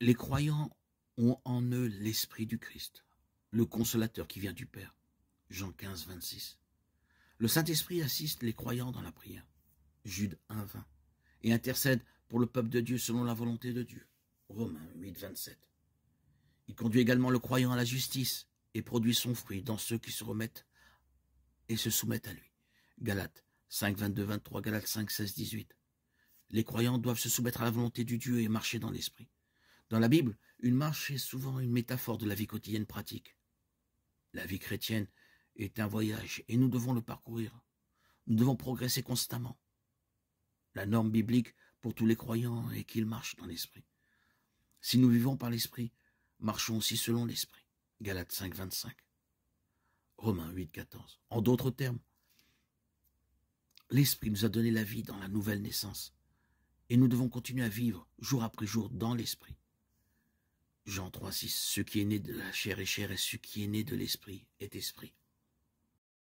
Les croyants ont en eux l'Esprit du Christ, le consolateur qui vient du Père. Jean 15, 26. Le Saint-Esprit assiste les croyants dans la prière. Jude 1, 20. Et intercède pour le peuple de Dieu selon la volonté de Dieu. Romains 8, Il conduit également le croyant à la justice et produit son fruit dans ceux qui se remettent et se soumettent à lui. Galates 5, 22, 23, Galates 5, 16, 18. Les croyants doivent se soumettre à la volonté du Dieu et marcher dans l'esprit. Dans la Bible, une marche est souvent une métaphore de la vie quotidienne pratique. La vie chrétienne est un voyage et nous devons le parcourir. Nous devons progresser constamment. La norme biblique pour tous les croyants est qu'ils marchent dans l'esprit. Si nous vivons par l'esprit, marchons aussi selon l'esprit. Galates 5, 25. Romains 8, En d'autres termes, l'esprit nous a donné la vie dans la nouvelle naissance et nous devons continuer à vivre jour après jour dans l'esprit. Jean 3, ce qui est né de la chair est chair et ce qui est né de l'esprit est esprit.